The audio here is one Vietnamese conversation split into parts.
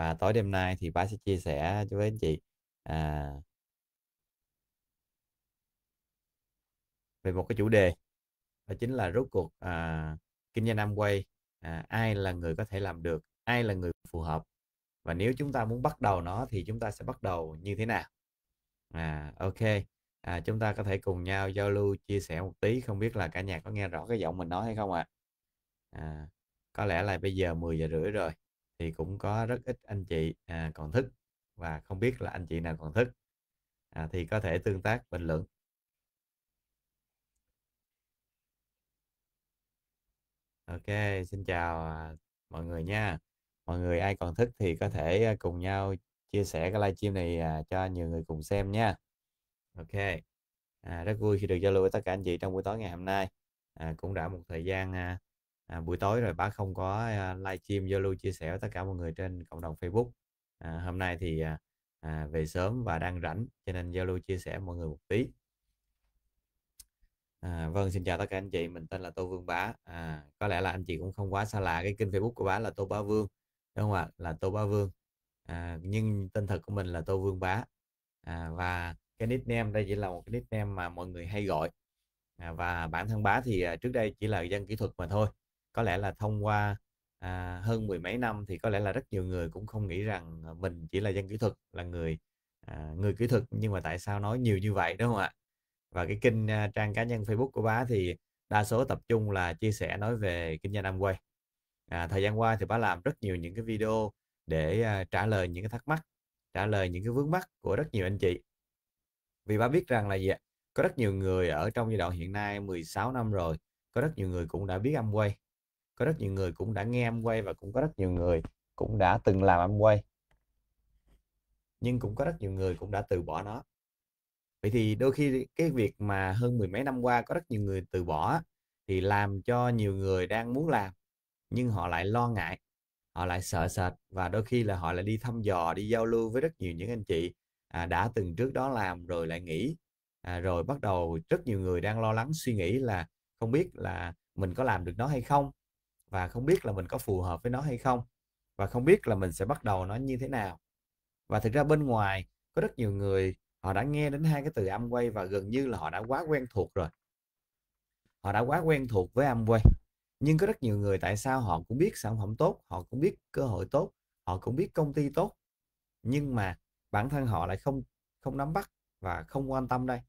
và tối đêm nay thì bác sẽ chia sẻ với anh chị à, về một cái chủ đề đó chính là rốt cuộc à, kinh doanh Amway à, ai là người có thể làm được ai là người phù hợp và nếu chúng ta muốn bắt đầu nó thì chúng ta sẽ bắt đầu như thế nào à ok à, chúng ta có thể cùng nhau giao lưu chia sẻ một tí không biết là cả nhà có nghe rõ cái giọng mình nói hay không ạ à? à, có lẽ là bây giờ 10 giờ rưỡi rồi thì cũng có rất ít anh chị à, còn thức và không biết là anh chị nào còn thức à, thì có thể tương tác bình luận ok xin chào à, mọi người nha mọi người ai còn thức thì có thể à, cùng nhau chia sẻ cái livestream này à, cho nhiều người cùng xem nha ok à, rất vui khi được giao lưu với tất cả anh chị trong buổi tối ngày hôm nay à, cũng đã một thời gian à, à, buổi tối rồi bác không có uh, live stream giao lưu chia sẻ với tất cả mọi người trên cộng đồng Facebook à, hôm nay thì à, à, về sớm và đang rảnh cho nên giao lưu chia sẻ mọi người một tí à, vâng xin chào tất cả anh chị mình tên là Tô Vương Bá à, có lẽ là anh chị cũng không quá xa lạ cái kênh Facebook của bá là Tô Bá Vương đúng không ạ là Tô Bá Vương à, nhưng tên thật của mình là Tô Vương Bá à, và cái nickname đây chỉ là một cái nickname mà mọi người hay gọi à, và bản thân bá thì à, trước đây chỉ là dân kỹ thuật mà thôi có lẽ là thông qua à, hơn mười mấy năm thì có lẽ là rất nhiều người cũng không nghĩ rằng à, mình chỉ là dân kỹ thuật là người à, người kỹ thuật nhưng mà tại sao nói nhiều như vậy đúng không ạ và cái kênh uh, trang cá nhân Facebook của bá thì đa số tập trung là chia sẻ nói về kinh doanh Amway à, thời gian qua thì bá làm rất nhiều những cái video để uh, trả lời những cái thắc mắc trả lời những cái vướng mắc của rất nhiều anh chị vì bá biết rằng là gì ạ có rất nhiều người ở trong giai đoạn hiện nay 16 năm rồi có rất nhiều người cũng đã biết Amway có rất nhiều người cũng đã nghe em quay và cũng có rất nhiều người cũng đã từng làm em quay nhưng cũng có rất nhiều người cũng đã từ bỏ nó vậy thì đôi khi cái việc mà hơn mười mấy năm qua có rất nhiều người từ bỏ thì làm cho nhiều người đang muốn làm nhưng họ lại lo ngại họ lại sợ sệt và đôi khi là họ lại đi thăm dò đi giao lưu với rất nhiều những anh chị à, đã từng trước đó làm rồi lại nghỉ à, rồi bắt đầu rất nhiều người đang lo lắng suy nghĩ là không biết là mình có làm được nó hay không và không biết là mình có phù hợp với nó hay không và không biết là mình sẽ bắt đầu nó như thế nào và thực ra bên ngoài có rất nhiều người họ đã nghe đến hai cái từ Amway và gần như là họ đã quá quen thuộc rồi họ đã quá quen thuộc với Amway nhưng có rất nhiều người tại sao họ cũng biết sản phẩm tốt họ cũng biết cơ hội tốt họ cũng biết công ty tốt nhưng mà bản thân họ lại không không nắm bắt và không quan tâm đây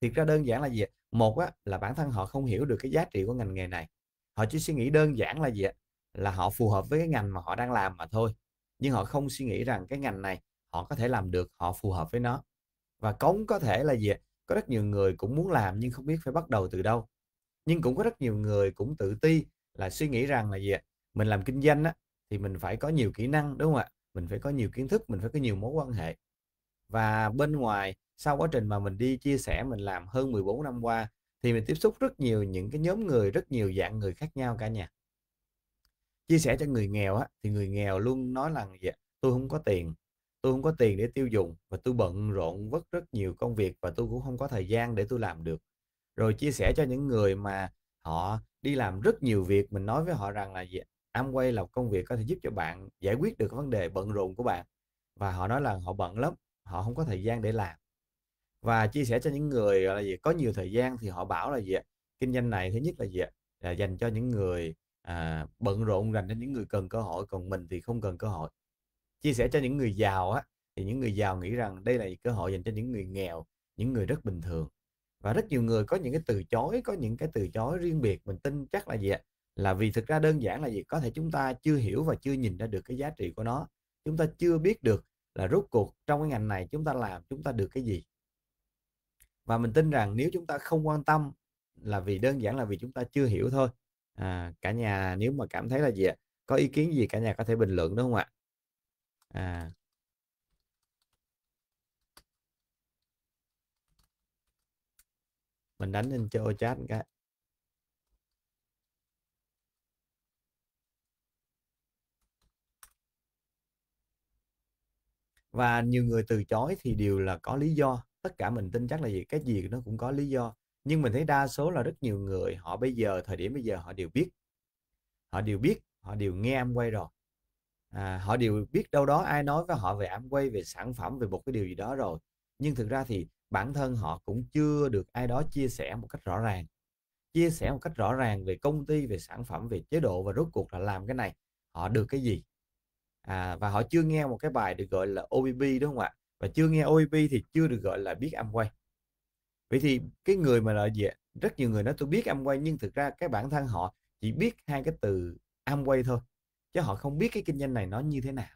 thiệt ra đơn giản là gì một á, là bản thân họ không hiểu được cái giá trị của ngành nghề này họ chỉ suy nghĩ đơn giản là gì ạ là họ phù hợp với cái ngành mà họ đang làm mà thôi nhưng họ không suy nghĩ rằng cái ngành này họ có thể làm được họ phù hợp với nó và cống có thể là gì ạ có rất nhiều người cũng muốn làm nhưng không biết phải bắt đầu từ đâu nhưng cũng có rất nhiều người cũng tự ti là suy nghĩ rằng là gì ạ mình làm kinh doanh á thì mình phải có nhiều kỹ năng đúng không ạ mình phải có nhiều kiến thức mình phải có nhiều mối quan hệ và bên ngoài sau quá trình mà mình đi chia sẻ mình làm hơn 14 năm qua thì mình tiếp xúc rất nhiều những cái nhóm người rất nhiều dạng người khác nhau cả nhà chia sẻ cho người nghèo á thì người nghèo luôn nói là dạ, tôi không có tiền tôi không có tiền để tiêu dùng và tôi bận rộn vất rất nhiều công việc và tôi cũng không có thời gian để tôi làm được rồi chia sẻ cho những người mà họ đi làm rất nhiều việc mình nói với họ rằng là gì dạ, Amway là công việc có thể giúp cho bạn giải quyết được vấn đề bận rộn của bạn và họ nói là họ bận lắm họ không có thời gian để làm và chia sẻ cho những người là gì có nhiều thời gian thì họ bảo là gì ạ kinh doanh này thứ nhất là gì ạ là dành cho những người à, bận rộn dành cho những người cần cơ hội còn mình thì không cần cơ hội chia sẻ cho những người giàu á thì những người giàu nghĩ rằng đây là cơ hội dành cho những người nghèo những người rất bình thường và rất nhiều người có những cái từ chối có những cái từ chối riêng biệt mình tin chắc là gì ạ là vì thực ra đơn giản là gì có thể chúng ta chưa hiểu và chưa nhìn ra được cái giá trị của nó chúng ta chưa biết được là rốt cuộc trong cái ngành này chúng ta làm chúng ta được cái gì và mình tin rằng nếu chúng ta không quan tâm là vì đơn giản là vì chúng ta chưa hiểu thôi à, cả nhà nếu mà cảm thấy là gì ạ có ý kiến gì cả nhà có thể bình luận đúng không ạ à. mình đánh lên cho chat cái và nhiều người từ chối thì đều là có lý do tất cả mình tin chắc là gì cái gì nó cũng có lý do nhưng mình thấy đa số là rất nhiều người họ bây giờ thời điểm bây giờ họ đều biết họ đều biết họ đều nghe em quay rồi à, họ đều biết đâu đó ai nói với họ về em quay về sản phẩm về một cái điều gì đó rồi nhưng thực ra thì bản thân họ cũng chưa được ai đó chia sẻ một cách rõ ràng chia sẻ một cách rõ ràng về công ty về sản phẩm về chế độ và rốt cuộc là làm cái này họ được cái gì à, và họ chưa nghe một cái bài được gọi là OBB đúng không ạ và chưa nghe OEP thì chưa được gọi là biết Amway vậy thì cái người mà là gì rất nhiều người nói tôi biết Amway nhưng thực ra cái bản thân họ chỉ biết hai cái từ Amway thôi chứ họ không biết cái kinh doanh này nó như thế nào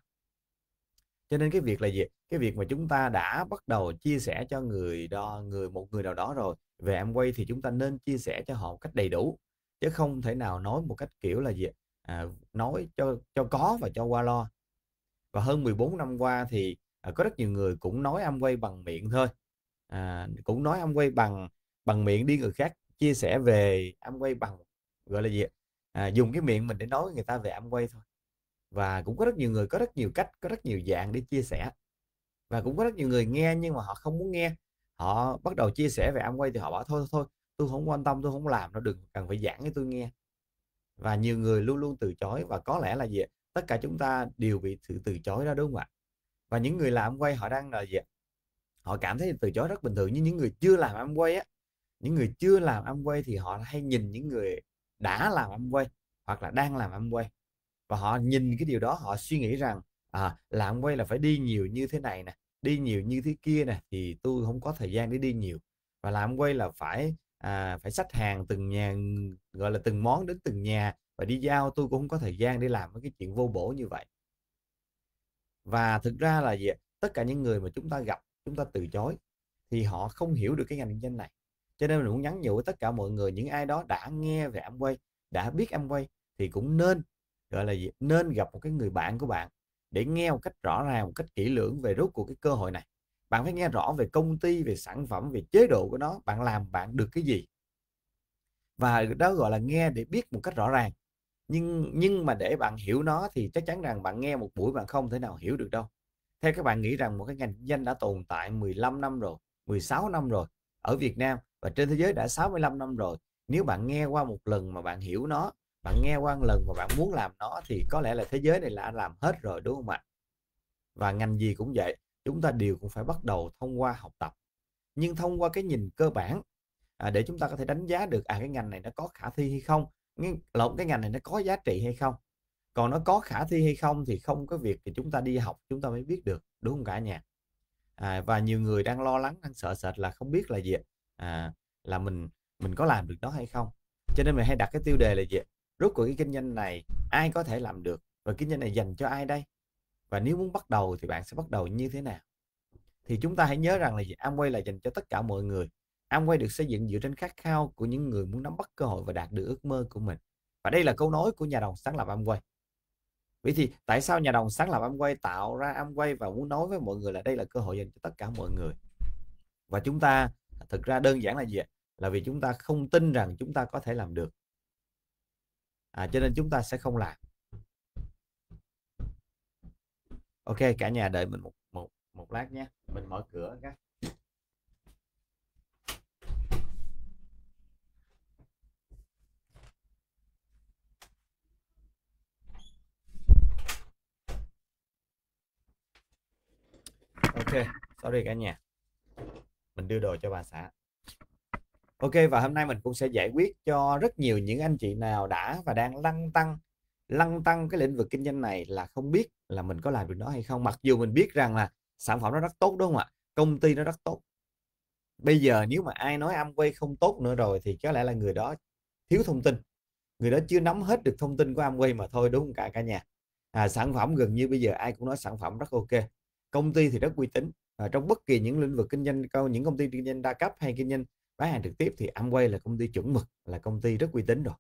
cho nên cái việc là gì cái việc mà chúng ta đã bắt đầu chia sẻ cho người đó người một người nào đó rồi về em quay thì chúng ta nên chia sẻ cho họ một cách đầy đủ chứ không thể nào nói một cách kiểu là gì à, nói cho cho có và cho qua lo và hơn 14 năm qua thì à, có rất nhiều người cũng nói âm quay bằng miệng thôi à, cũng nói âm quay bằng bằng miệng đi người khác chia sẻ về âm quay bằng gọi là gì à, dùng cái miệng mình để nói người ta về âm quay thôi và cũng có rất nhiều người có rất nhiều cách có rất nhiều dạng để chia sẻ và cũng có rất nhiều người nghe nhưng mà họ không muốn nghe họ bắt đầu chia sẻ về âm quay thì họ bảo thôi thôi tôi không quan tâm tôi không làm nó đừng cần phải giảng cho tôi nghe và nhiều người luôn luôn từ chối và có lẽ là gì tất cả chúng ta đều bị sự từ chối đó đúng không ạ và những người làm quay họ đang là ờ, gì họ cảm thấy từ chối rất bình thường nhưng những người chưa làm ăn quay á những người chưa làm ăn quay thì họ hay nhìn những người đã làm ăn quay hoặc là đang làm ăn quay và họ nhìn cái điều đó họ suy nghĩ rằng à, làm quay là phải đi nhiều như thế này nè đi nhiều như thế kia nè thì tôi không có thời gian để đi nhiều và làm quay là phải à, phải sách hàng từng nhà gọi là từng món đến từng nhà và đi giao tôi cũng không có thời gian để làm cái chuyện vô bổ như vậy và thực ra là gì tất cả những người mà chúng ta gặp chúng ta từ chối thì họ không hiểu được cái ngành kinh doanh này cho nên mình cũng nhắn nhủ tất cả mọi người những ai đó đã nghe về em quay đã biết em quay thì cũng nên gọi là gì nên gặp một cái người bạn của bạn để nghe một cách rõ ràng một cách kỹ lưỡng về rốt cuộc cái cơ hội này bạn phải nghe rõ về công ty về sản phẩm về chế độ của nó bạn làm bạn được cái gì và đó gọi là nghe để biết một cách rõ ràng nhưng nhưng mà để bạn hiểu nó thì chắc chắn rằng bạn nghe một buổi bạn không thể nào hiểu được đâu theo các bạn nghĩ rằng một cái ngành danh đã tồn tại 15 năm rồi 16 năm rồi ở Việt Nam và trên thế giới đã 65 năm rồi nếu bạn nghe qua một lần mà bạn hiểu nó bạn nghe qua một lần mà bạn muốn làm nó thì có lẽ là thế giới này đã làm hết rồi đúng không ạ và ngành gì cũng vậy chúng ta đều cũng phải bắt đầu thông qua học tập nhưng thông qua cái nhìn cơ bản à, để chúng ta có thể đánh giá được à cái ngành này nó có khả thi hay không cái lộn cái ngành này nó có giá trị hay không còn nó có khả thi hay không thì không có việc thì chúng ta đi học chúng ta mới biết được đúng không cả nhà à, và nhiều người đang lo lắng đang sợ sệt là không biết là gì à, là mình mình có làm được đó hay không cho nên mình hay đặt cái tiêu đề là gì Rút của cái kinh doanh này ai có thể làm được và kinh doanh này dành cho ai đây và nếu muốn bắt đầu thì bạn sẽ bắt đầu như thế nào thì chúng ta hãy nhớ rằng là gì Amway là dành cho tất cả mọi người Amway được xây dựng dựa trên khát khao của những người muốn nắm bắt cơ hội và đạt được ước mơ của mình. Và đây là câu nói của nhà đồng sáng lập Amway. Vậy thì tại sao nhà đồng sáng lập Amway tạo ra Amway và muốn nói với mọi người là đây là cơ hội dành cho tất cả mọi người? Và chúng ta thực ra đơn giản là gì? Là vì chúng ta không tin rằng chúng ta có thể làm được. À, cho nên chúng ta sẽ không làm. Ok cả nhà đợi mình một một một lát nhé. Mình mở cửa các ok sorry cả nhà mình đưa đồ cho bà xã ok và hôm nay mình cũng sẽ giải quyết cho rất nhiều những anh chị nào đã và đang lăng tăng lăng tăng cái lĩnh vực kinh doanh này là không biết là mình có làm được nó hay không mặc dù mình biết rằng là sản phẩm nó rất tốt đúng không ạ công ty nó rất tốt bây giờ nếu mà ai nói Amway không tốt nữa rồi thì có lẽ là người đó thiếu thông tin người đó chưa nắm hết được thông tin của Amway mà thôi đúng không cả cả nhà à, sản phẩm gần như bây giờ ai cũng nói sản phẩm rất ok công ty thì rất uy tín và trong bất kỳ những lĩnh vực kinh doanh những công ty kinh doanh đa cấp hay kinh doanh bán hàng trực tiếp thì Amway là công ty chuẩn mực là công ty rất uy tín rồi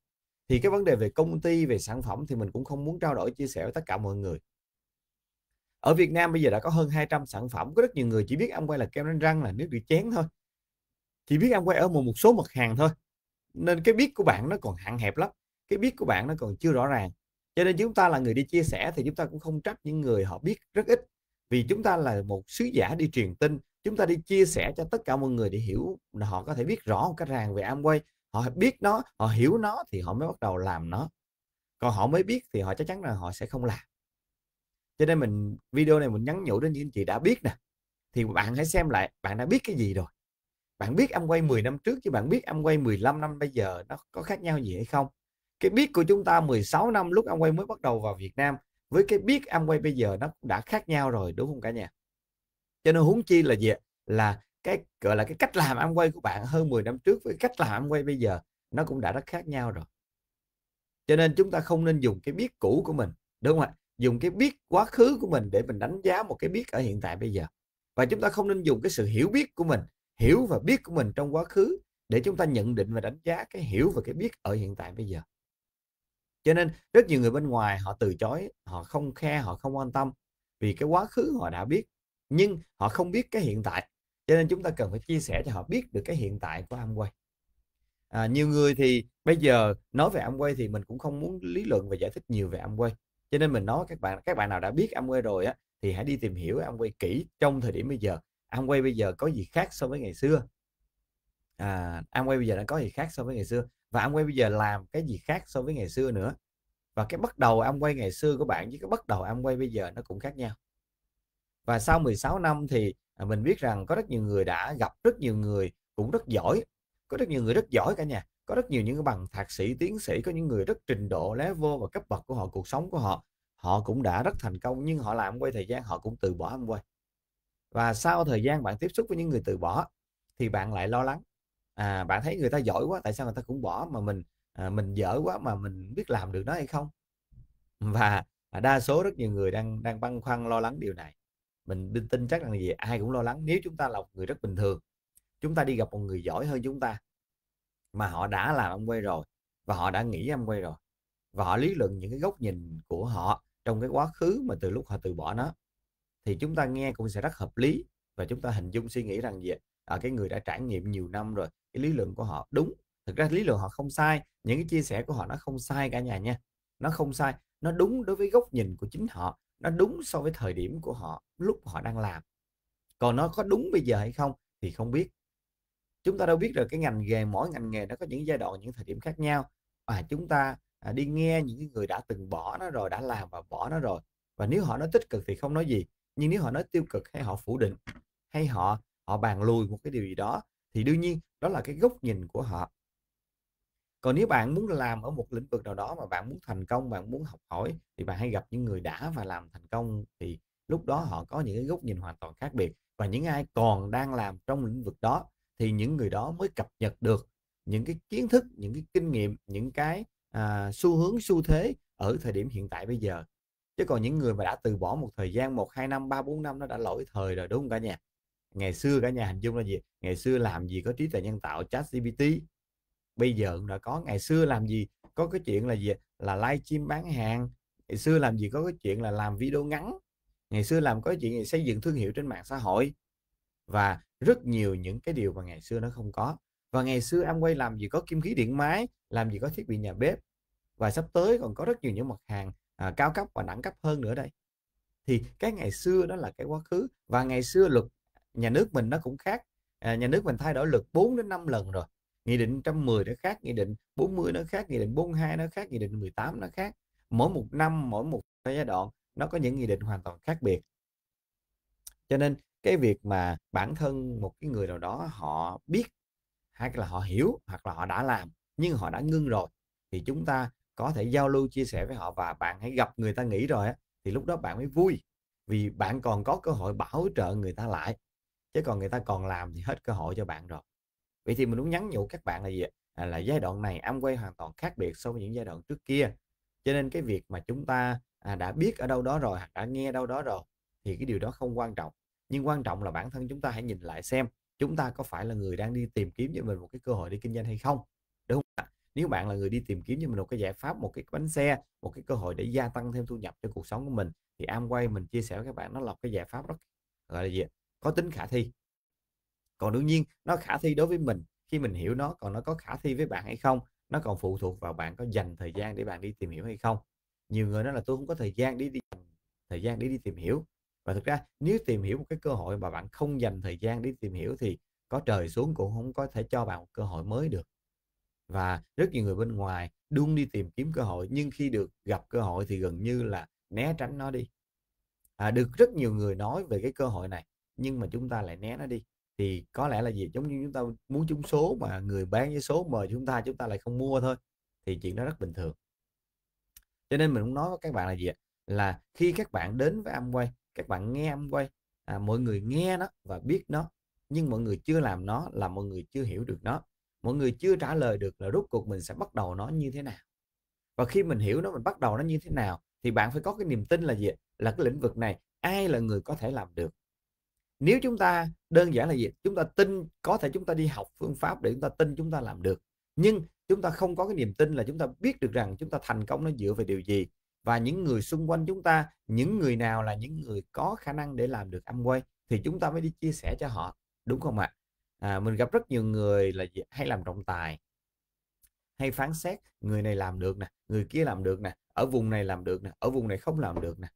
thì cái vấn đề về công ty về sản phẩm thì mình cũng không muốn trao đổi chia sẻ với tất cả mọi người ở Việt Nam bây giờ đã có hơn 200 sản phẩm có rất nhiều người chỉ biết Amway là kem đánh răng là nước rửa chén thôi chỉ biết Amway ở một một số mặt hàng thôi nên cái biết của bạn nó còn hạn hẹp lắm cái biết của bạn nó còn chưa rõ ràng cho nên chúng ta là người đi chia sẻ thì chúng ta cũng không trách những người họ biết rất ít vì chúng ta là một sứ giả đi truyền tin chúng ta đi chia sẻ cho tất cả mọi người để hiểu họ có thể biết rõ một cách ràng về Amway họ biết nó họ hiểu nó thì họ mới bắt đầu làm nó còn họ mới biết thì họ chắc chắn là họ sẽ không làm cho nên mình video này mình nhắn nhủ đến những chị đã biết nè thì bạn hãy xem lại bạn đã biết cái gì rồi bạn biết Amway 10 năm trước chứ bạn biết Amway 15 năm bây giờ nó có khác nhau gì hay không cái biết của chúng ta 16 năm lúc Amway mới bắt đầu vào Việt Nam với cái biết Amway bây giờ nó đã khác nhau rồi đúng không cả nhà cho nên huống chi là gì là cái gọi là cái cách làm Amway của bạn hơn 10 năm trước với cách làm Amway bây giờ nó cũng đã rất khác nhau rồi cho nên chúng ta không nên dùng cái biết cũ của mình đúng không ạ dùng cái biết quá khứ của mình để mình đánh giá một cái biết ở hiện tại bây giờ và chúng ta không nên dùng cái sự hiểu biết của mình hiểu và biết của mình trong quá khứ để chúng ta nhận định và đánh giá cái hiểu và cái biết ở hiện tại bây giờ cho nên rất nhiều người bên ngoài họ từ chối họ không khe họ không quan tâm vì cái quá khứ họ đã biết nhưng họ không biết cái hiện tại cho nên chúng ta cần phải chia sẻ cho họ biết được cái hiện tại của Amway à, nhiều người thì bây giờ nói về Amway thì mình cũng không muốn lý luận và giải thích nhiều về Amway cho nên mình nói các bạn các bạn nào đã biết Amway rồi á thì hãy đi tìm hiểu Amway kỹ trong thời điểm bây giờ Amway bây giờ có gì khác so với ngày xưa à, Amway bây giờ đã có gì khác so với ngày xưa và ông quay bây giờ làm cái gì khác so với ngày xưa nữa và cái bắt đầu ông quay ngày xưa của bạn với cái bắt đầu ông quay bây giờ nó cũng khác nhau và sau 16 năm thì à, mình biết rằng có rất nhiều người đã gặp rất nhiều người cũng rất giỏi có rất nhiều người rất giỏi cả nhà có rất nhiều những bằng thạc sĩ tiến sĩ có những người rất trình độ level và cấp bậc của họ cuộc sống của họ họ cũng đã rất thành công nhưng họ làm quay thời gian họ cũng từ bỏ quay và sau thời gian bạn tiếp xúc với những người từ bỏ thì bạn lại lo lắng à, bạn thấy người ta giỏi quá tại sao người ta cũng bỏ mà mình à, mình dở quá mà mình biết làm được nó hay không và à, đa số rất nhiều người đang đang băn khoăn lo lắng điều này mình tin chắc rằng gì ai cũng lo lắng nếu chúng ta là một người rất bình thường chúng ta đi gặp một người giỏi hơn chúng ta mà họ đã làm ông quay rồi và họ đã nghĩ em quay rồi và họ lý luận những cái góc nhìn của họ trong cái quá khứ mà từ lúc họ từ bỏ nó thì chúng ta nghe cũng sẽ rất hợp lý và chúng ta hình dung suy nghĩ rằng gì à, cái người đã trải nghiệm nhiều năm rồi cái lý luận của họ đúng thực ra lý luận họ không sai những cái chia sẻ của họ nó không sai cả nhà nha nó không sai nó đúng đối với góc nhìn của chính họ nó đúng so với thời điểm của họ lúc họ đang làm còn nó có đúng bây giờ hay không thì không biết chúng ta đâu biết được cái ngành nghề mỗi ngành nghề nó có những giai đoạn những thời điểm khác nhau và chúng ta à, đi nghe những người đã từng bỏ nó rồi đã làm và bỏ nó rồi và nếu họ nói tích cực thì không nói gì nhưng nếu họ nói tiêu cực hay họ phủ định hay họ họ bàn lùi một cái điều gì đó thì đương nhiên đó là cái góc nhìn của họ còn nếu bạn muốn làm ở một lĩnh vực nào đó mà bạn muốn thành công bạn muốn học hỏi thì bạn hãy gặp những người đã và làm thành công thì lúc đó họ có những cái góc nhìn hoàn toàn khác biệt và những ai còn đang làm trong lĩnh vực đó thì những người đó mới cập nhật được những cái kiến thức những cái kinh nghiệm những cái à, xu hướng xu thế ở thời điểm hiện tại bây giờ chứ còn những người mà đã từ bỏ một thời gian một hai năm ba bốn năm nó đã lỗi thời rồi đúng không cả nhà ngày xưa cả nhà hình dung là gì ngày xưa làm gì có trí tuệ nhân tạo chat gpt bây giờ cũng đã có ngày xưa làm gì có cái chuyện là gì là live stream bán hàng ngày xưa làm gì có cái chuyện là làm video ngắn ngày xưa làm có chuyện xây dựng thương hiệu trên mạng xã hội và rất nhiều những cái điều mà ngày xưa nó không có và ngày xưa em quay làm gì có kim khí điện máy làm gì có thiết bị nhà bếp và sắp tới còn có rất nhiều những mặt hàng à, cao cấp và đẳng cấp hơn nữa đây thì cái ngày xưa đó là cái quá khứ và ngày xưa luật nhà nước mình nó cũng khác à, nhà nước mình thay đổi luật 4 đến 5 lần rồi nghị định 110 nó khác nghị định 40 nó khác nghị định 42 nó khác nghị định 18 nó khác mỗi một năm mỗi một cái giai đoạn nó có những nghị định hoàn toàn khác biệt cho nên cái việc mà bản thân một cái người nào đó họ biết hay là họ hiểu hoặc là họ đã làm nhưng họ đã ngưng rồi thì chúng ta có thể giao lưu chia sẻ với họ và bạn hãy gặp người ta nghĩ rồi thì lúc đó bạn mới vui vì bạn còn có cơ hội bảo trợ người ta lại chứ còn người ta còn làm thì hết cơ hội cho bạn rồi vậy thì mình muốn nhắn nhủ các bạn là gì à, là giai đoạn này Amway hoàn toàn khác biệt so với những giai đoạn trước kia cho nên cái việc mà chúng ta à, đã biết ở đâu đó rồi hoặc đã nghe đâu đó rồi thì cái điều đó không quan trọng nhưng quan trọng là bản thân chúng ta hãy nhìn lại xem chúng ta có phải là người đang đi tìm kiếm cho mình một cái cơ hội đi kinh doanh hay không đúng không ạ nếu bạn là người đi tìm kiếm cho mình một cái giải pháp một cái bánh xe một cái cơ hội để gia tăng thêm thu nhập cho cuộc sống của mình thì Amway mình chia sẻ với các bạn nó là cái giải pháp rất gọi là gì có tính khả thi còn đương nhiên nó khả thi đối với mình khi mình hiểu nó còn nó có khả thi với bạn hay không nó còn phụ thuộc vào bạn có dành thời gian để bạn đi tìm hiểu hay không nhiều người nói là tôi không có thời gian đi đi thời gian để đi tìm hiểu và thực ra nếu tìm hiểu một cái cơ hội mà bạn không dành thời gian để tìm hiểu thì có trời xuống cũng không có thể cho bạn một cơ hội mới được và rất nhiều người bên ngoài đun đi tìm kiếm cơ hội nhưng khi được gặp cơ hội thì gần như là né tránh nó đi à, được rất nhiều người nói về cái cơ hội này nhưng mà chúng ta lại né nó đi thì có lẽ là gì giống như chúng ta muốn trúng số mà người bán với số mời chúng ta chúng ta lại không mua thôi thì chuyện đó rất bình thường cho nên mình muốn nói với các bạn là gì là khi các bạn đến với Amway các bạn nghe Amway à, mọi người nghe nó và biết nó nhưng mọi người chưa làm nó là mọi người chưa hiểu được nó mọi người chưa trả lời được là rốt cuộc mình sẽ bắt đầu nó như thế nào và khi mình hiểu nó mình bắt đầu nó như thế nào thì bạn phải có cái niềm tin là gì là cái lĩnh vực này ai là người có thể làm được nếu chúng ta đơn giản là gì chúng ta tin có thể chúng ta đi học phương pháp để chúng ta tin chúng ta làm được nhưng chúng ta không có cái niềm tin là chúng ta biết được rằng chúng ta thành công nó dựa về điều gì và những người xung quanh chúng ta những người nào là những người có khả năng để làm được Amway thì chúng ta mới đi chia sẻ cho họ đúng không ạ à, mình gặp rất nhiều người là hay làm trọng tài hay phán xét người này làm được nè người kia làm được nè ở vùng này làm được nè ở vùng này không làm được nè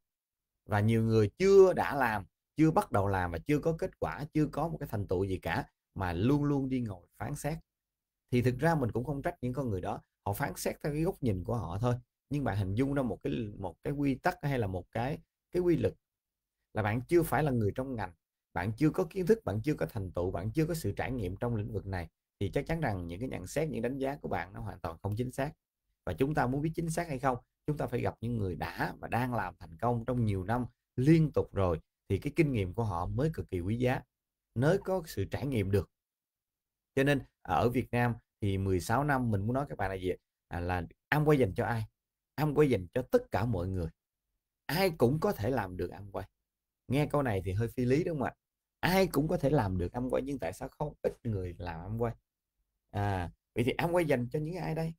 và nhiều người chưa đã làm chưa bắt đầu làm và chưa có kết quả chưa có một cái thành tựu gì cả mà luôn luôn đi ngồi phán xét thì thực ra mình cũng không trách những con người đó họ phán xét theo cái góc nhìn của họ thôi nhưng bạn hình dung ra một cái một cái quy tắc hay là một cái cái quy luật là bạn chưa phải là người trong ngành bạn chưa có kiến thức bạn chưa có thành tựu bạn chưa có sự trải nghiệm trong lĩnh vực này thì chắc chắn rằng những cái nhận xét những đánh giá của bạn nó hoàn toàn không chính xác và chúng ta muốn biết chính xác hay không chúng ta phải gặp những người đã và đang làm thành công trong nhiều năm liên tục rồi thì cái kinh nghiệm của họ mới cực kỳ quý giá mới có sự trải nghiệm được cho nên ở Việt Nam thì 16 năm mình muốn nói các bạn là gì à, là ăn quay dành cho ai ăn quay dành cho tất cả mọi người ai cũng có thể làm được ăn quay nghe câu này thì hơi phi lý đúng không ạ ai cũng có thể làm được ăn quay nhưng tại sao không ít người làm ăn quay à vậy thì ăn quay dành cho những ai đây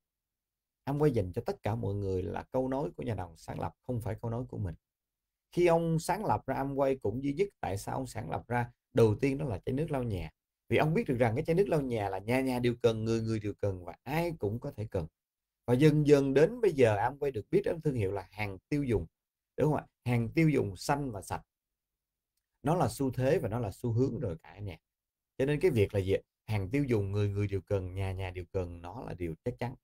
ăn quay dành cho tất cả mọi người là câu nói của nhà đồng sáng lập không phải câu nói của mình khi ông sáng lập ra Amway cũng duy nhất tại sao ông sáng lập ra đầu tiên đó là chai nước lau nhà vì ông biết được rằng cái chai nước lau nhà là nhà nhà đều cần người người đều cần và ai cũng có thể cần và dần dần đến bây giờ Amway được biết đến thương hiệu là hàng tiêu dùng đúng không ạ hàng tiêu dùng xanh và sạch nó là xu thế và nó là xu hướng rồi cả nhà cho nên cái việc là gì hàng tiêu dùng người người đều cần nhà nhà đều cần nó là điều chắc chắn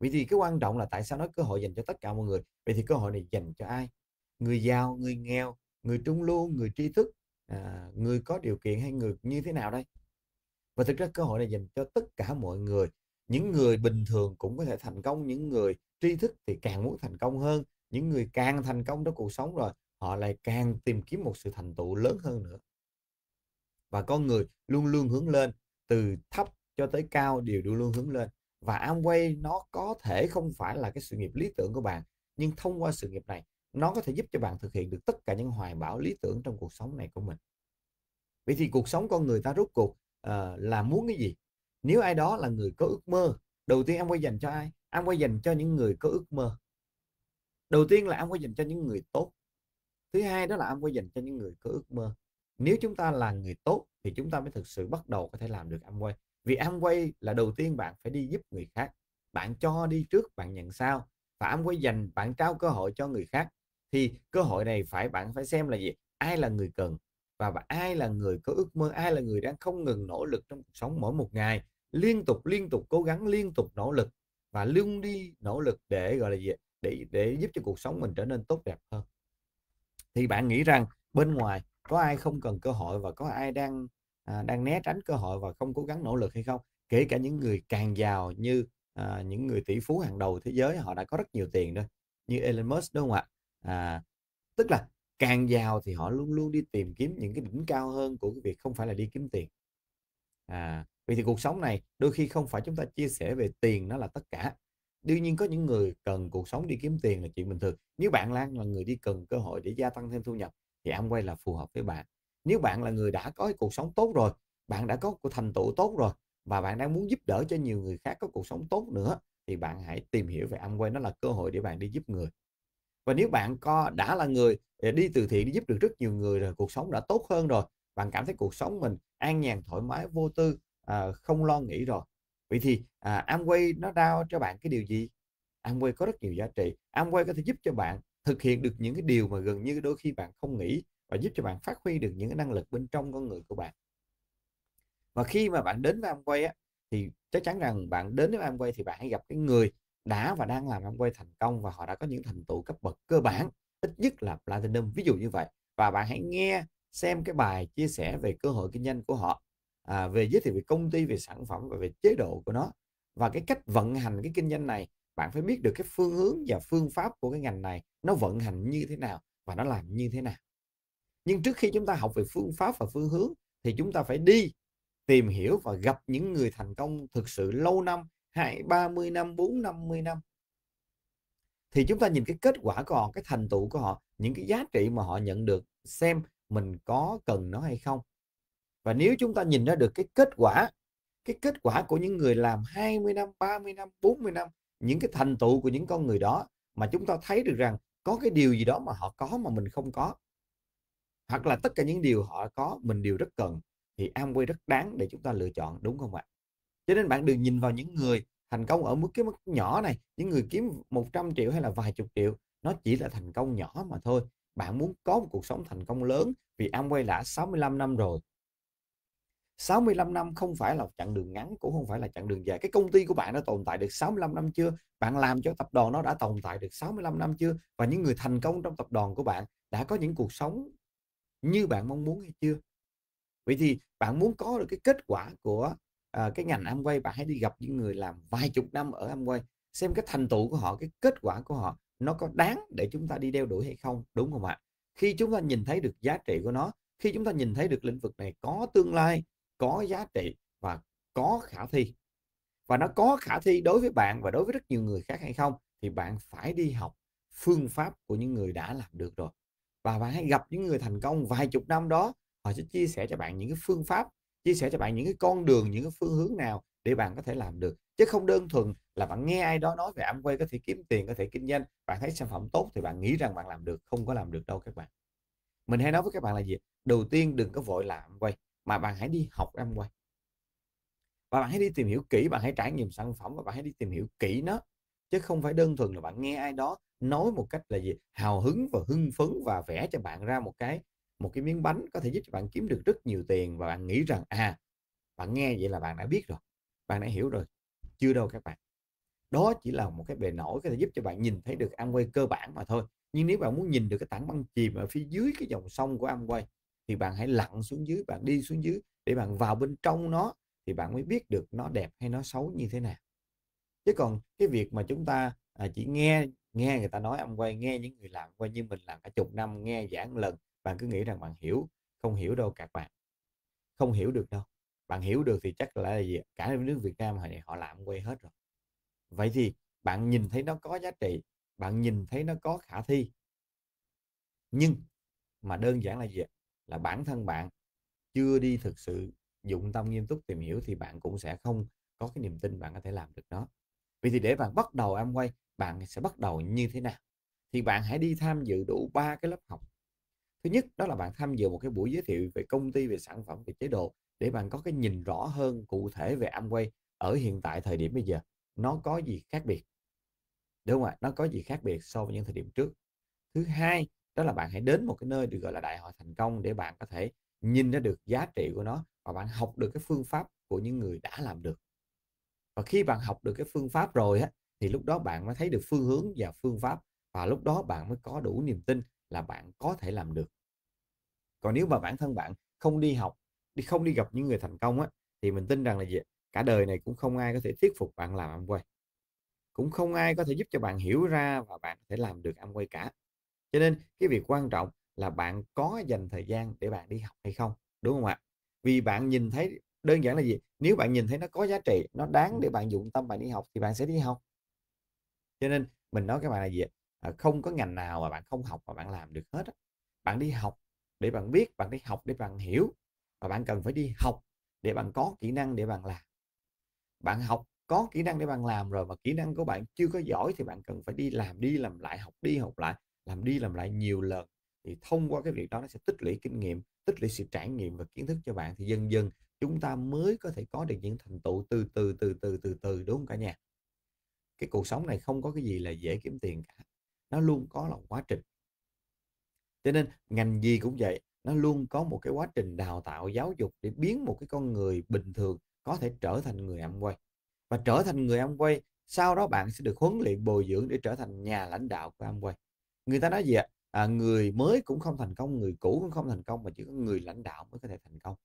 vì thì cái quan trọng là tại sao nó cơ hội dành cho tất cả mọi người vậy thì cơ hội này dành cho ai người giàu người nghèo người trung lưu người tri thức à, người có điều kiện hay người như thế nào đây và thực ra cơ hội này dành cho tất cả mọi người những người bình thường cũng có thể thành công những người tri thức thì càng muốn thành công hơn những người càng thành công trong cuộc sống rồi họ lại càng tìm kiếm một sự thành tựu lớn hơn nữa và con người luôn luôn hướng lên từ thấp cho tới cao đều luôn luôn hướng lên và Amway nó có thể không phải là cái sự nghiệp lý tưởng của bạn nhưng thông qua sự nghiệp này nó có thể giúp cho bạn thực hiện được tất cả những hoài bão lý tưởng trong cuộc sống này của mình vậy thì cuộc sống con người ta rốt cuộc uh, là muốn cái gì nếu ai đó là người có ước mơ đầu tiên em quay dành cho ai em quay dành cho những người có ước mơ đầu tiên là em quay dành cho những người tốt thứ hai đó là em quay dành cho những người có ước mơ nếu chúng ta là người tốt thì chúng ta mới thực sự bắt đầu có thể làm được Amway. Vì Amway là đầu tiên bạn phải đi giúp người khác. Bạn cho đi trước, bạn nhận sau. Và Amway dành, bạn trao cơ hội cho người khác thì cơ hội này phải bạn phải xem là gì ai là người cần và ai là người có ước mơ ai là người đang không ngừng nỗ lực trong cuộc sống mỗi một ngày liên tục liên tục cố gắng liên tục nỗ lực và luôn đi nỗ lực để gọi là gì để để giúp cho cuộc sống mình trở nên tốt đẹp hơn thì bạn nghĩ rằng bên ngoài có ai không cần cơ hội và có ai đang à, đang né tránh cơ hội và không cố gắng nỗ lực hay không kể cả những người càng giàu như à, những người tỷ phú hàng đầu thế giới họ đã có rất nhiều tiền rồi như Elon Musk đúng không ạ à, tức là càng giàu thì họ luôn luôn đi tìm kiếm những cái đỉnh cao hơn của cái việc không phải là đi kiếm tiền à, vì thì cuộc sống này đôi khi không phải chúng ta chia sẻ về tiền nó là tất cả đương nhiên có những người cần cuộc sống đi kiếm tiền là chuyện bình thường nếu bạn lan là người đi cần cơ hội để gia tăng thêm thu nhập thì Amway là phù hợp với bạn nếu bạn là người đã có cuộc sống tốt rồi bạn đã có cuộc thành tựu tốt rồi và bạn đang muốn giúp đỡ cho nhiều người khác có cuộc sống tốt nữa thì bạn hãy tìm hiểu về Amway nó là cơ hội để bạn đi giúp người và nếu bạn có đã là người ờ, đi từ thiện đi giúp được rất nhiều người rồi cuộc sống đã tốt hơn rồi bạn cảm thấy cuộc sống mình an nhàn thoải mái vô tư à, không lo nghĩ rồi vậy thì à, Amway nó đao cho bạn cái điều gì Amway có rất nhiều giá trị Amway có thể giúp cho bạn thực hiện được những cái điều mà gần như đôi khi bạn không nghĩ và giúp cho bạn phát huy được những cái năng lực bên trong con người của bạn và khi mà bạn đến với Amway á, thì chắc chắn rằng bạn đến với Amway thì bạn hãy gặp cái người đã và đang làm Amway thành công và họ đã có những thành tựu cấp bậc cơ bản ít nhất là Platinum ví dụ như vậy và bạn hãy nghe xem cái bài chia sẻ về cơ hội kinh doanh của họ à, về giới thiệu về công ty về sản phẩm và về chế độ của nó và cái cách vận hành cái kinh doanh này bạn phải biết được cái phương hướng và phương pháp của cái ngành này nó vận hành như thế nào và nó làm như thế nào nhưng trước khi chúng ta học về phương pháp và phương hướng thì chúng ta phải đi tìm hiểu và gặp những người thành công thực sự lâu năm hai mươi năm bốn năm mươi năm thì chúng ta nhìn cái kết quả của họ cái thành tựu của họ những cái giá trị mà họ nhận được xem mình có cần nó hay không và nếu chúng ta nhìn ra được cái kết quả cái kết quả của những người làm 20 năm 30 năm 40 năm những cái thành tựu của những con người đó mà chúng ta thấy được rằng có cái điều gì đó mà họ có mà mình không có hoặc là tất cả những điều họ có mình đều rất cần thì Amway rất đáng để chúng ta lựa chọn đúng không ạ? cho nên bạn đừng nhìn vào những người thành công ở mức cái mức nhỏ này những người kiếm 100 triệu hay là vài chục triệu nó chỉ là thành công nhỏ mà thôi bạn muốn có một cuộc sống thành công lớn vì quay đã 65 năm rồi 65 năm không phải là chặng đường ngắn cũng không phải là chặng đường dài cái công ty của bạn đã tồn tại được 65 năm chưa bạn làm cho tập đoàn nó đã tồn tại được 65 năm chưa và những người thành công trong tập đoàn của bạn đã có những cuộc sống như bạn mong muốn hay chưa vậy thì bạn muốn có được cái kết quả của à, cái ngành Amway bạn hãy đi gặp những người làm vài chục năm ở Amway xem cái thành tựu của họ cái kết quả của họ nó có đáng để chúng ta đi đeo đuổi hay không đúng không ạ khi chúng ta nhìn thấy được giá trị của nó khi chúng ta nhìn thấy được lĩnh vực này có tương lai có giá trị và có khả thi và nó có khả thi đối với bạn và đối với rất nhiều người khác hay không thì bạn phải đi học phương pháp của những người đã làm được rồi và bạn hãy gặp những người thành công vài chục năm đó họ sẽ chia sẻ cho bạn những cái phương pháp chia sẻ cho bạn những cái con đường những cái phương hướng nào để bạn có thể làm được chứ không đơn thuần là bạn nghe ai đó nói về âm quay có thể kiếm tiền có thể kinh doanh bạn thấy sản phẩm tốt thì bạn nghĩ rằng bạn làm được không có làm được đâu các bạn mình hay nói với các bạn là gì đầu tiên đừng có vội làm quay mà bạn hãy đi học âm quay và bạn hãy đi tìm hiểu kỹ bạn hãy trải nghiệm sản phẩm và bạn hãy đi tìm hiểu kỹ nó chứ không phải đơn thuần là bạn nghe ai đó nói một cách là gì hào hứng và hưng phấn và vẽ cho bạn ra một cái một cái miếng bánh có thể giúp cho bạn kiếm được rất nhiều tiền và bạn nghĩ rằng à bạn nghe vậy là bạn đã biết rồi bạn đã hiểu rồi chưa đâu các bạn đó chỉ là một cái bề nổi có thể giúp cho bạn nhìn thấy được Amway cơ bản mà thôi nhưng nếu bạn muốn nhìn được cái tảng băng chìm ở phía dưới cái dòng sông của Amway thì bạn hãy lặn xuống dưới bạn đi xuống dưới để bạn vào bên trong nó thì bạn mới biết được nó đẹp hay nó xấu như thế nào chứ còn cái việc mà chúng ta à, chỉ nghe nghe người ta nói Amway nghe những người làm quay như mình làm cả chục năm nghe giảng lần bạn cứ nghĩ rằng bạn hiểu không hiểu đâu các bạn không hiểu được đâu bạn hiểu được thì chắc là gì cả nước Việt Nam họ họ làm quay hết rồi vậy thì bạn nhìn thấy nó có giá trị bạn nhìn thấy nó có khả thi nhưng mà đơn giản là gì là bản thân bạn chưa đi thực sự dụng tâm nghiêm túc tìm hiểu thì bạn cũng sẽ không có cái niềm tin bạn có thể làm được nó vì thì để bạn bắt đầu em quay bạn sẽ bắt đầu như thế nào thì bạn hãy đi tham dự đủ ba cái lớp học thứ nhất đó là bạn tham dự một cái buổi giới thiệu về công ty về sản phẩm về chế độ để bạn có cái nhìn rõ hơn cụ thể về Amway ở hiện tại thời điểm bây giờ nó có gì khác biệt đúng không ạ nó có gì khác biệt so với những thời điểm trước thứ hai đó là bạn hãy đến một cái nơi được gọi là đại hội thành công để bạn có thể nhìn ra được giá trị của nó và bạn học được cái phương pháp của những người đã làm được và khi bạn học được cái phương pháp rồi á thì lúc đó bạn mới thấy được phương hướng và phương pháp và lúc đó bạn mới có đủ niềm tin là bạn có thể làm được còn nếu mà bản thân bạn không đi học đi không đi gặp những người thành công á thì mình tin rằng là gì cả đời này cũng không ai có thể thuyết phục bạn làm quay, cũng không ai có thể giúp cho bạn hiểu ra và bạn có thể làm được ăn quay cả cho nên cái việc quan trọng là bạn có dành thời gian để bạn đi học hay không đúng không ạ vì bạn nhìn thấy đơn giản là gì nếu bạn nhìn thấy nó có giá trị nó đáng để bạn dụng tâm bạn đi học thì bạn sẽ đi học cho nên mình nói các bạn là gì Ờ, không có ngành nào mà bạn không học mà bạn làm được hết bạn đi học để bạn biết bạn đi học để bạn hiểu và bạn cần phải đi học để bạn có kỹ năng để bạn làm bạn học có kỹ năng để bạn làm rồi mà kỹ năng của bạn chưa có giỏi thì bạn cần phải đi làm đi làm lại học đi học lại làm đi làm lại nhiều lần thì thông qua cái việc đó nó sẽ tích lũy kinh nghiệm tích lũy sự trải nghiệm và kiến thức cho bạn thì dần dần chúng ta mới có thể có được những thành tựu từ từ từ từ từ từ đúng không cả nhà cái cuộc sống này không có cái gì là dễ kiếm tiền cả nó luôn có là quá trình cho nên ngành gì cũng vậy nó luôn có một cái quá trình đào tạo giáo dục để biến một cái con người bình thường có thể trở thành người ăn quay và trở thành người ăn quay sau đó bạn sẽ được huấn luyện bồi dưỡng để trở thành nhà lãnh đạo của Amway. Người ta nói gì ạ? À, người mới cũng không thành công, người cũ cũng không thành công mà chỉ có người lãnh đạo mới có thể thành công.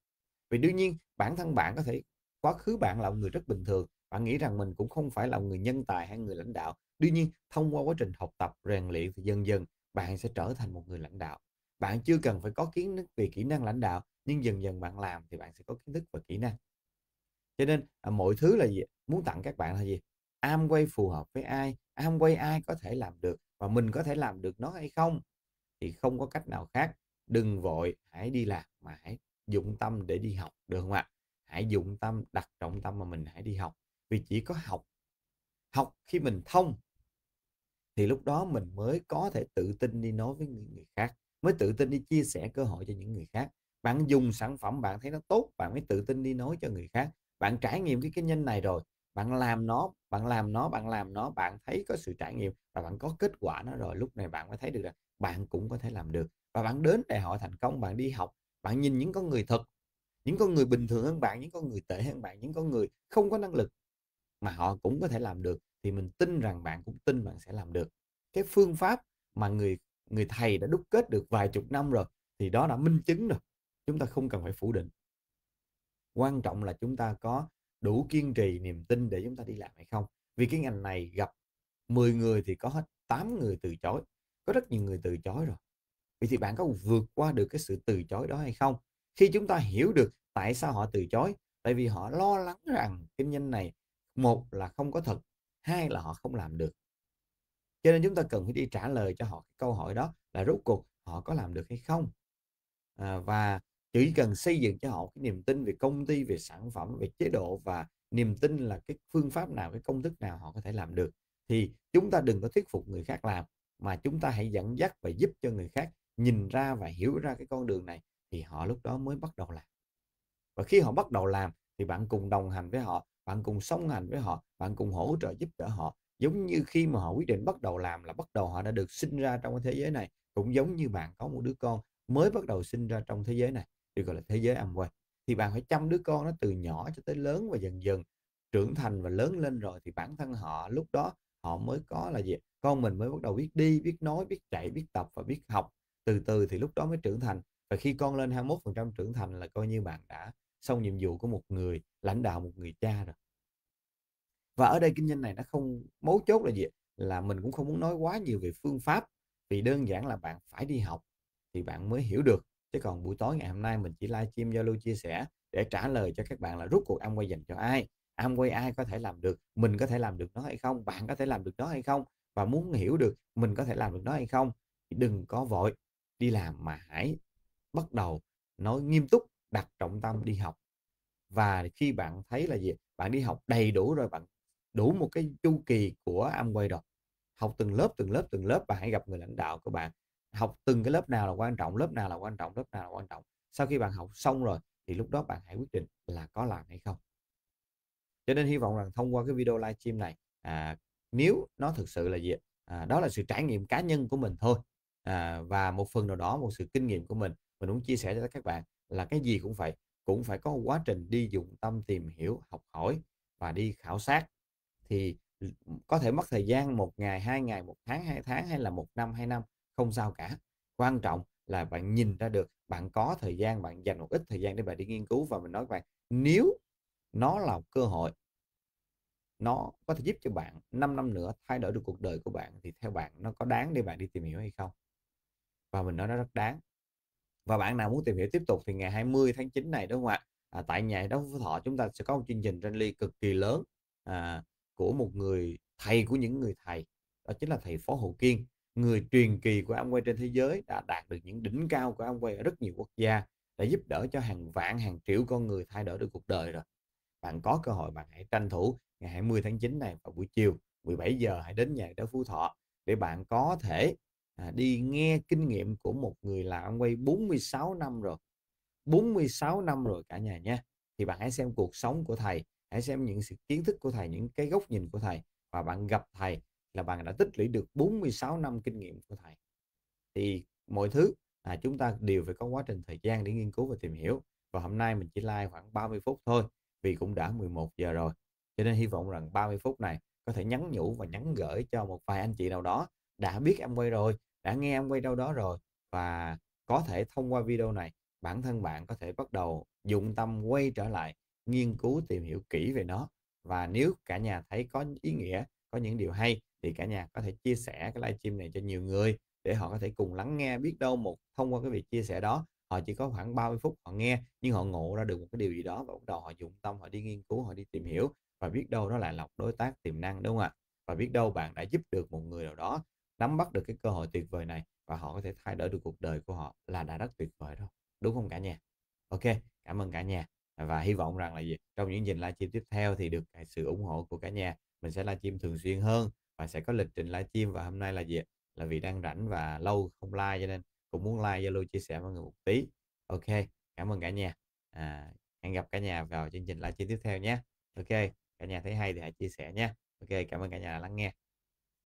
Vì đương nhiên bản thân bạn có thể quá khứ bạn là một người rất bình thường bạn nghĩ rằng mình cũng không phải là người nhân tài hay người lãnh đạo tuy nhiên thông qua quá trình học tập rèn luyện thì dần dần bạn sẽ trở thành một người lãnh đạo bạn chưa cần phải có kiến thức về kỹ năng lãnh đạo nhưng dần dần bạn làm thì bạn sẽ có kiến thức và kỹ năng cho nên à, mọi thứ là gì muốn tặng các bạn là gì am quay phù hợp với ai am quay ai có thể làm được và mình có thể làm được nó hay không thì không có cách nào khác đừng vội hãy đi làm mà hãy dụng tâm để đi học được không ạ hãy dụng tâm đặt trọng tâm mà mình hãy đi học vì chỉ có học học khi mình thông thì lúc đó mình mới có thể tự tin đi nói với những người khác mới tự tin đi chia sẻ cơ hội cho những người khác bạn dùng sản phẩm bạn thấy nó tốt bạn mới tự tin đi nói cho người khác bạn trải nghiệm cái kinh doanh này rồi bạn làm nó bạn làm nó bạn làm nó bạn thấy có sự trải nghiệm và bạn có kết quả nó rồi lúc này bạn mới thấy được là bạn cũng có thể làm được và bạn đến đại hội thành công bạn đi học bạn nhìn những con người thật những con người bình thường hơn bạn những con người tệ hơn bạn những con người không có năng lực mà họ cũng có thể làm được thì mình tin rằng bạn cũng tin bạn sẽ làm được cái phương pháp mà người người thầy đã đúc kết được vài chục năm rồi thì đó đã minh chứng rồi chúng ta không cần phải phủ định quan trọng là chúng ta có đủ kiên trì niềm tin để chúng ta đi làm hay không vì cái ngành này gặp 10 người thì có hết 8 người từ chối có rất nhiều người từ chối rồi vậy thì bạn có vượt qua được cái sự từ chối đó hay không khi chúng ta hiểu được tại sao họ từ chối tại vì họ lo lắng rằng kinh doanh này một là không có thật hai là họ không làm được cho nên chúng ta cần phải đi trả lời cho họ câu hỏi đó là rốt cuộc họ có làm được hay không à, và chỉ cần xây dựng cho họ cái niềm tin về công ty về sản phẩm về chế độ và niềm tin là cái phương pháp nào cái công thức nào họ có thể làm được thì chúng ta đừng có thuyết phục người khác làm mà chúng ta hãy dẫn dắt và giúp cho người khác nhìn ra và hiểu ra cái con đường này thì họ lúc đó mới bắt đầu làm và khi họ bắt đầu làm thì bạn cùng đồng hành với họ bạn cùng song hành với họ bạn cùng hỗ trợ giúp đỡ họ giống như khi mà họ quyết định bắt đầu làm là bắt đầu họ đã được sinh ra trong cái thế giới này cũng giống như bạn có một đứa con mới bắt đầu sinh ra trong thế giới này được gọi là thế giới âm quay, thì bạn phải chăm đứa con nó từ nhỏ cho tới lớn và dần dần trưởng thành và lớn lên rồi thì bản thân họ lúc đó họ mới có là gì con mình mới bắt đầu biết đi biết nói biết chạy biết tập và biết học từ từ thì lúc đó mới trưởng thành và khi con lên 21% trưởng thành là coi như bạn đã sau nhiệm vụ của một người lãnh đạo một người cha rồi và ở đây kinh doanh này nó không mấu chốt là gì là mình cũng không muốn nói quá nhiều về phương pháp vì đơn giản là bạn phải đi học thì bạn mới hiểu được chứ còn buổi tối ngày hôm nay mình chỉ live stream giao lưu chia sẻ để trả lời cho các bạn là rút cuộc Amway dành cho ai Amway ai có thể làm được mình có thể làm được nó hay không bạn có thể làm được nó hay không và muốn hiểu được mình có thể làm được nó hay không thì đừng có vội đi làm mà hãy bắt đầu nói nghiêm túc đặt trọng tâm đi học và khi bạn thấy là gì bạn đi học đầy đủ rồi bạn đủ một cái chu kỳ của amway quay rồi học từng lớp từng lớp từng lớp và hãy gặp người lãnh đạo của bạn học từng cái lớp nào là quan trọng lớp nào là quan trọng lớp nào là quan trọng sau khi bạn học xong rồi thì lúc đó bạn hãy quyết định là có làm hay không cho nên hy vọng rằng thông qua cái video live stream này à, nếu nó thực sự là gì à, đó là sự trải nghiệm cá nhân của mình thôi à, và một phần nào đó một sự kinh nghiệm của mình mình muốn chia sẻ cho các bạn là cái gì cũng vậy cũng phải có quá trình đi dụng tâm tìm hiểu học hỏi và đi khảo sát thì có thể mất thời gian một ngày hai ngày một tháng hai tháng hay là một năm hai năm không sao cả quan trọng là bạn nhìn ra được bạn có thời gian bạn dành một ít thời gian để bạn đi nghiên cứu và mình nói với bạn nếu nó là một cơ hội nó có thể giúp cho bạn 5 năm nữa thay đổi được cuộc đời của bạn thì theo bạn nó có đáng để bạn đi tìm hiểu hay không và mình nói nó rất đáng và bạn nào muốn tìm hiểu tiếp tục thì ngày 20 tháng 9 này đúng không ạ à, tại nhà đó Phú Thọ chúng ta sẽ có một chương trình rally cực kỳ lớn à, của một người thầy của những người thầy đó chính là thầy Phó Hậu Kiên người truyền kỳ của Amway trên thế giới đã đạt được những đỉnh cao của Amway ở rất nhiều quốc gia đã giúp đỡ cho hàng vạn hàng triệu con người thay đổi được cuộc đời rồi bạn có cơ hội bạn hãy tranh thủ ngày 20 tháng 9 này vào buổi chiều 17 giờ hãy đến nhà đó Phú Thọ để bạn có thể à, đi nghe kinh nghiệm của một người là làm quay 46 năm rồi 46 năm rồi cả nhà nha thì bạn hãy xem cuộc sống của thầy hãy xem những sự kiến thức của thầy những cái góc nhìn của thầy và bạn gặp thầy là bạn đã tích lũy được 46 năm kinh nghiệm của thầy thì mọi thứ à, chúng ta đều phải có quá trình thời gian để nghiên cứu và tìm hiểu và hôm nay mình chỉ like khoảng 30 phút thôi vì cũng đã 11 giờ rồi cho nên hy vọng rằng 30 phút này có thể nhắn nhủ và nhắn gửi cho một vài anh chị nào đó đã biết em quay rồi đã nghe em quay đâu đó rồi và có thể thông qua video này bản thân bạn có thể bắt đầu dụng tâm quay trở lại nghiên cứu tìm hiểu kỹ về nó và nếu cả nhà thấy có ý nghĩa có những điều hay thì cả nhà có thể chia sẻ cái livestream này cho nhiều người để họ có thể cùng lắng nghe biết đâu một thông qua cái việc chia sẻ đó họ chỉ có khoảng 30 phút họ nghe nhưng họ ngộ ra được một cái điều gì đó và bắt đầu họ dụng tâm họ đi nghiên cứu họ đi tìm hiểu và biết đâu đó lại lọc đối tác tiềm năng đúng không ạ và biết đâu bạn đã giúp được một người nào đó nắm bắt được cái cơ hội tuyệt vời này và họ có thể thay đổi được cuộc đời của họ là đã rất tuyệt vời rồi đúng không cả nhà ok cảm ơn cả nhà và hy vọng rằng là gì trong những dình livestream tiếp theo thì được sự ủng hộ của cả nhà mình sẽ livestream thường xuyên hơn và sẽ có lịch trình livestream và hôm nay là gì là vì đang rảnh và lâu không like cho nên cũng muốn like zalo chia sẻ với người một tí ok cảm ơn cả nhà à, hẹn gặp cả nhà vào chương trình livestream tiếp theo nhé ok cả nhà thấy hay thì hãy chia sẻ nhé ok cảm ơn cả nhà đã lắng nghe